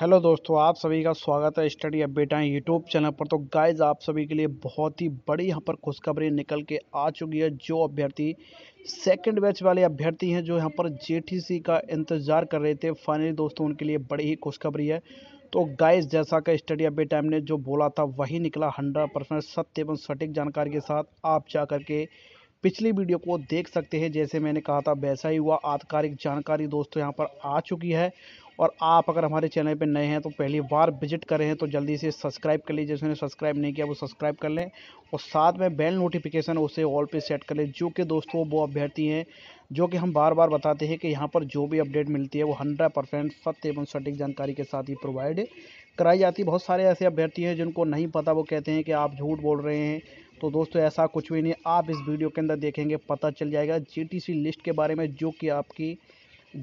hello दोस्तों आप सभी का स्वागत है स्टडी अपडेट यूट्यूब चैनल पर तो गाइज आप सभी के लिए बहुत ही बड़ी यहाँ पर खुशखबरी निकल के आ चुकी है जो अभ्यर्थी सेकंड बैच वाले अभ्यर्थी हैं जो यहाँ पर जेटीसी का इंतजार कर रहे थे फाइनली दोस्तों उनके लिए बड़ी ही खुशखबरी है तो गाइज जैसा कि स्टडी अपडेट टाइम ने जो बोला था वही निकला हंड्रेड परसेंट सत्य एवं सटीक जानकारी के साथ आप जा करके के पिछली वीडियो को देख सकते हैं जैसे मैंने कहा था वैसा ही हुआ आधिकारिक जानकारी दोस्तों यहाँ पर आ चुकी है और आप अगर हमारे चैनल पर नए हैं तो पहली बार विजिट करें हैं तो जल्दी से सब्सक्राइब कर लीजिए जिसने सब्सक्राइब नहीं किया वो सब्सक्राइब कर लें और साथ में बेल नोटिफिकेशन उसे ऑल पे सेट कर लें जो कि दोस्तों वो अभ्यर्थी हैं जो कि हम बार बार बताते हैं कि यहाँ पर जो भी अपडेट मिलती है वो हंड्रेड परसेंट सत्य एवं सटीक जानकारी के साथ ही प्रोवाइड कराई जाती है बहुत सारे ऐसे अभ्यर्थी हैं जिनको नहीं पता वो कहते हैं कि आप झूठ बोल रहे हैं तो दोस्तों ऐसा कुछ भी नहीं आप इस वीडियो के अंदर देखेंगे पता चल जाएगा जे लिस्ट के बारे में जो कि आपकी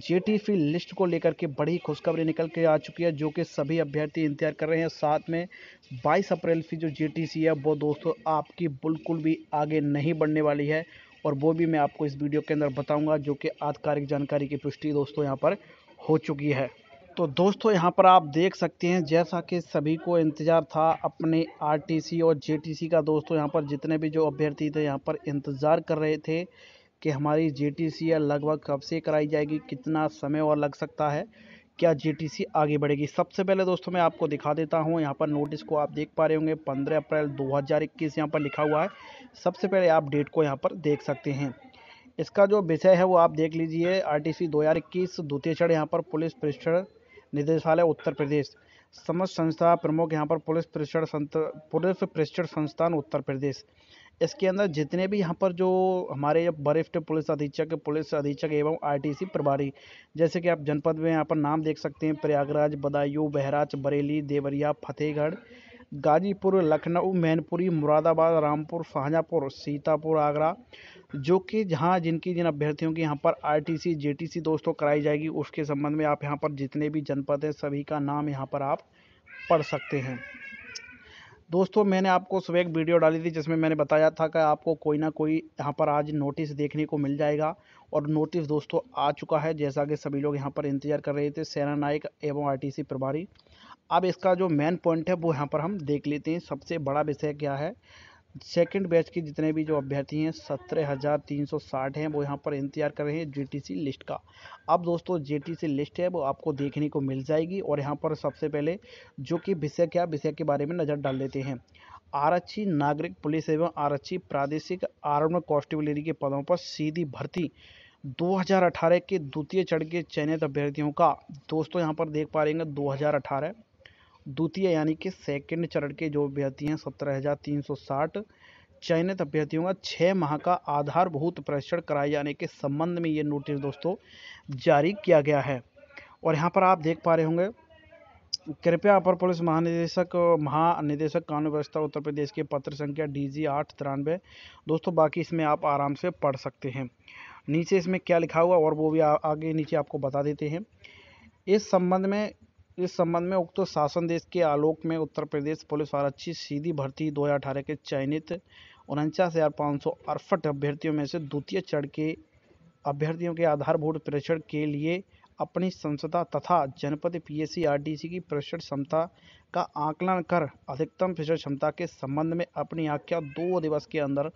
जे लिस्ट को लेकर के बड़ी खुशखबरी निकल के आ चुकी है जो कि सभी अभ्यर्थी इंतजार कर रहे हैं साथ में 22 अप्रैल की जो जे है वो दोस्तों आपकी बिल्कुल भी आगे नहीं बढ़ने वाली है और वो भी मैं आपको इस वीडियो के अंदर बताऊंगा जो कि आधिकारिक जानकारी की पुष्टि दोस्तों यहाँ पर हो चुकी है तो दोस्तों यहाँ पर आप देख सकते हैं जैसा कि सभी को इंतज़ार था अपने आरटीसी और जेटीसी का दोस्तों यहाँ पर जितने भी जो अभ्यर्थी थे यहाँ पर इंतज़ार कर रहे थे कि हमारी जेटीसी लगभग कब से कराई जाएगी कितना समय और लग सकता है क्या जेटीसी आगे बढ़ेगी सबसे पहले दोस्तों मैं आपको दिखा देता हूँ यहाँ पर नोटिस को आप देख पा रहे होंगे 15 अप्रैल 2021 यहाँ पर लिखा हुआ है सबसे पहले आप डेट को यहाँ पर देख सकते हैं इसका जो विषय है वो आप देख लीजिए आरटीसी 2021 द्वितीय चरण यहाँ पर पुलिस प्रशिक्षण निदेशालय उत्तर प्रदेश समस्त संस्था प्रमुख यहाँ पर पुलिस प्रशिक्षण संत पुलिस प्रशिक्षण संस्थान उत्तर प्रदेश इसके अंदर जितने भी यहाँ पर जो हमारे वरिष्ठ पुलिस अधीक्षक पुलिस अधीक्षक एवं आईटीसी प्रभारी जैसे कि आप जनपद में यहाँ पर नाम देख सकते हैं प्रयागराज बदायूं बहराच बरेली देवरिया फतेहगढ़ गाजीपुर लखनऊ मैनपुरी मुरादाबाद रामपुर शाहजहाँपुर सीतापुर आगरा जो कि जहाँ जिनकी जिन अभ्यर्थियों की यहाँ पर आरटीसी जेटीसी दोस्तों कराई जाएगी उसके संबंध में आप यहाँ पर जितने भी जनपद हैं सभी का नाम यहाँ पर आप पढ़ सकते हैं दोस्तों मैंने आपको सुबह एक वीडियो डाली थी जिसमें मैंने बताया था कि आपको कोई ना कोई यहाँ पर आज नोटिस देखने को मिल जाएगा और नोटिस दोस्तों आ चुका है जैसा कि सभी लोग यहाँ पर इंतजार कर रहे थे सेना नायक एवं आरटीसी प्रभारी अब इसका जो मेन पॉइंट है वो यहाँ पर हम देख लेते हैं सबसे बड़ा विषय क्या है सेकंड बैच के जितने भी जो अभ्यर्थी हैं सत्रह हज़ार तीन सौ साठ हैं वो यहाँ पर इंतजार कर रहे हैं जेटीसी लिस्ट का अब दोस्तों जेटीसी लिस्ट है वो आपको देखने को मिल जाएगी और यहाँ पर सबसे पहले जो कि विषय क्या विषय के बारे में नज़र डाल लेते हैं आरक्षी नागरिक पुलिस एवं आरक्षी प्रादेशिक आर्म कॉन्स्टेबलरी के पदों पर सीधी भर्ती 2018 के द्वितीय चरण के चयनित अभ्यर्थियों का दोस्तों यहाँ पर देख पा रहे हैं अठारह द्वितीय यानी कि सेकंड चरण के जो अभ्यर्थी हैं सत्रह हज़ार तीन सौ साठ चयनित अभ्यर्थियों का छः माह का आधारभूत प्रशिक्षण कराए जाने के संबंध में ये नोटिस दोस्तों जारी किया गया है और यहाँ पर आप देख पा रहे होंगे कृपया अपर पुलिस महानिदेशक महानिदेशक कानून व्यवस्था उत्तर प्रदेश के पत्र संख्या डी जी आठ तिरानवे दोस्तों बाकी इसमें आप आराम से पढ़ सकते हैं नीचे इसमें क्या लिखा हुआ और वो भी आ, आगे नीचे आपको बता देते हैं इस संबंध में इस संबंध में उक्त शासन देश के आलोक में उत्तर प्रदेश पुलिस आरक्षी सीधी भर्ती 2018 के चयनित उनचास हज़ार पाँच सौ अड़सठ अभ्यर्थियों में से द्वितीय चरण के अभ्यर्थियों के आधारभूत परीक्षण के लिए अपनी संस्था तथा जनपद पीएससी आरटीसी की प्रशिक्षण क्षमता का आकलन कर अधिकतम प्रशिक्षण क्षमता के संबंध में अपनी आख्या दो दिवस के अंदर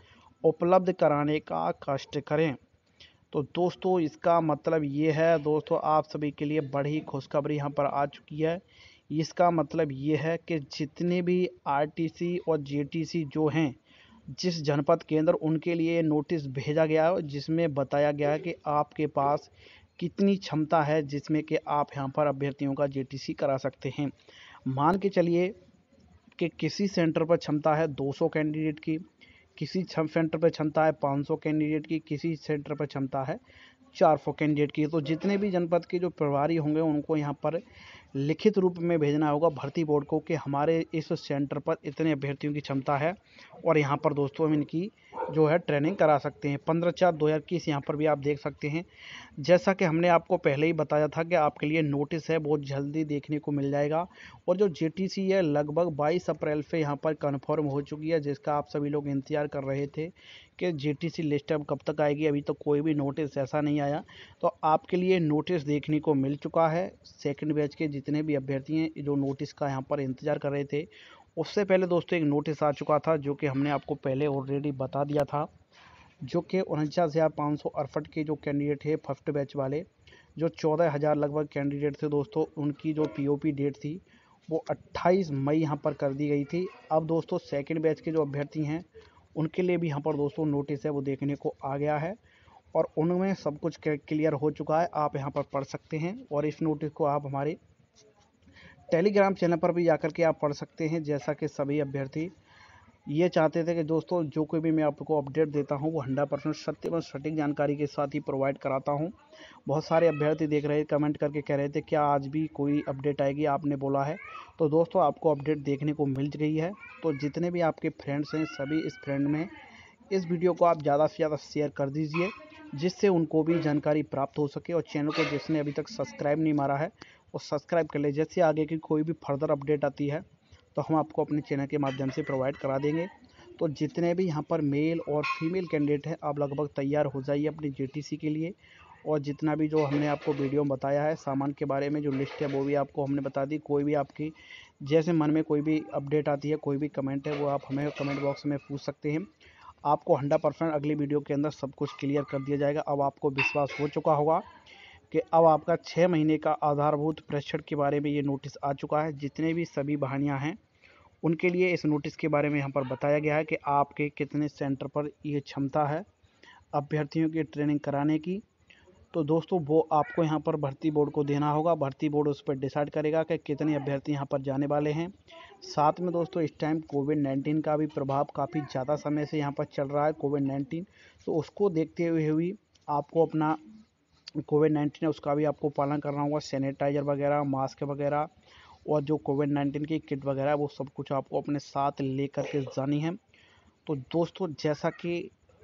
उपलब्ध कराने का कष्ट करें तो दोस्तों इसका मतलब ये है दोस्तों आप सभी के लिए बड़ी खुशखबरी यहाँ पर आ चुकी है इसका मतलब ये है कि जितने भी आरटीसी और जीटीसी जो हैं जिस जनपद केंद्र उनके लिए नोटिस भेजा गया है जिसमें बताया गया है कि आपके पास कितनी क्षमता है जिसमें कि आप यहाँ पर अभ्यर्थियों का जेटीसी करा सकते हैं मान के चलिए कि किसी सेंटर पर क्षमता है 200 कैंडिडेट की किसी सेंटर पर क्षमता है पाँच सौ कैंडिडेट की किसी सेंटर पर क्षमता है चार सौ कैंडिडेट की तो जितने भी जनपद के जो प्रभारी होंगे उनको यहाँ पर लिखित रूप में भेजना होगा भर्ती बोर्ड को कि हमारे इस सेंटर पर इतने अभ्यर्थियों की क्षमता है और यहाँ पर दोस्तों हम इनकी जो है ट्रेनिंग करा सकते हैं पंद्रह चार दो हज़ार इक्कीस यहाँ पर भी आप देख सकते हैं जैसा कि हमने आपको पहले ही बताया था कि आपके लिए नोटिस है बहुत जल्दी देखने को मिल जाएगा और जो सी है लगभग बाईस अप्रैल से यहाँ पर कन्फर्म हो चुकी है जिसका आप सभी लोग इंतज़ार कर रहे थे कि जीटीसी लिस्ट अब कब तक आएगी अभी तो कोई भी नोटिस ऐसा नहीं आया तो आपके लिए नोटिस देखने को मिल चुका है सेकंड बैच के जितने भी अभ्यर्थी हैं जो नोटिस का यहाँ पर इंतज़ार कर रहे थे उससे पहले दोस्तों एक नोटिस आ चुका था जो कि हमने आपको पहले ऑलरेडी बता दिया था जो कि उनचास हज़ार पाँच सौ अड़सठ के जो कैंडिडेट है फर्स्ट बैच वाले जो चौदह हज़ार लगभग कैंडिडेट थे दोस्तों उनकी जो पीओपी डेट थी वो 28 मई यहाँ पर कर दी गई थी अब दोस्तों सेकंड बैच के जो अभ्यर्थी हैं उनके लिए भी यहाँ पर दोस्तों नोटिस है वो देखने को आ गया है और उनमें सब कुछ क्लियर हो चुका है आप यहाँ पर पढ़ सकते हैं और इस नोटिस को आप हमारे टेलीग्राम चैनल पर भी जाकर के आप पढ़ सकते हैं जैसा कि सभी अभ्यर्थी ये चाहते थे कि दोस्तों जो कोई भी मैं आपको अपडेट देता हूँ वो हंड्रेड परसेंट सत्य एवं सटीक जानकारी के साथ ही प्रोवाइड कराता हूँ बहुत सारे अभ्यर्थी देख रहे कमेंट करके कह रहे थे क्या आज भी कोई अपडेट आएगी आपने बोला है तो दोस्तों आपको अपडेट देखने को मिल रही है तो जितने भी आपके फ्रेंड्स हैं सभी इस फ्रेंड में इस वीडियो को आप ज़्यादा से ज़्यादा शेयर कर दीजिए जिससे उनको भी जानकारी प्राप्त हो सके और चैनल को जिसने अभी तक सब्सक्राइब नहीं मारा है वो सब्सक्राइब कर ले जैसे आगे की कोई भी फर्दर अपडेट आती है तो हम आपको अपने चैनल के माध्यम से प्रोवाइड करा देंगे तो जितने भी यहाँ पर मेल और फीमेल कैंडिडेट हैं आप लगभग तैयार हो जाइए अपनी जेटीसी के लिए और जितना भी जो हमने आपको वीडियो में बताया है सामान के बारे में जो लिस्ट है वो भी आपको हमने बता दी कोई भी आपकी जैसे मन में कोई भी अपडेट आती है कोई भी कमेंट है वो आप हमें कमेंट बॉक्स में पूछ सकते हैं आपको हंड्रेड परसेंट अगली वीडियो के अंदर सब कुछ क्लियर कर दिया जाएगा अब आपको विश्वास हो चुका होगा कि अब आपका छः महीने का आधारभूत प्रेक्षण के बारे में ये नोटिस आ चुका है जितने भी सभी बहानियाँ हैं उनके लिए इस नोटिस के बारे में यहाँ पर बताया गया है कि आपके कितने सेंटर पर ये क्षमता है अभ्यर्थियों की ट्रेनिंग कराने की तो दोस्तों वो आपको यहाँ पर भर्ती बोर्ड को देना होगा भर्ती बोर्ड उस पर डिसाइड करेगा कि कितने अभ्यर्थी यहाँ पर जाने वाले हैं साथ में दोस्तों इस टाइम कोविड नाइन्टीन का भी प्रभाव काफ़ी ज़्यादा समय से यहाँ पर चल रहा है कोविड नाइन्टीन तो उसको देखते हुए भी आपको अपना कोविड नाइन्टीन है उसका भी आपको पालन करना होगा सैनिटाइज़र वगैरह मास्क वगैरह और जो कोविड नाइन्टीन की किट वगैरह वो सब कुछ आपको अपने साथ ले करके के जानी है तो दोस्तों जैसा कि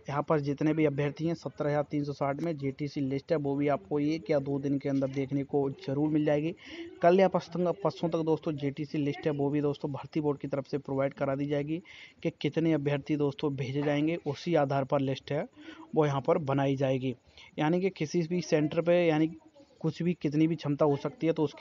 यहाँ पर जितने भी अभ्यर्थी हैं सत्रह हज़ार तीन सौ साठ में सी लिस्ट है वो भी आपको एक या दो दिन के अंदर देखने को जरूर मिल जाएगी कल या परसों परसों तक दोस्तों सी लिस्ट है वो भी दोस्तों भर्ती बोर्ड की तरफ से प्रोवाइड करा दी जाएगी कि कितने अभ्यर्थी दोस्तों भेजे जाएंगे उसी आधार पर लिस्ट है वो यहाँ पर बनाई जाएगी यानी कि किसी भी सेंटर पर यानी कुछ भी कितनी भी क्षमता हो सकती है तो उसके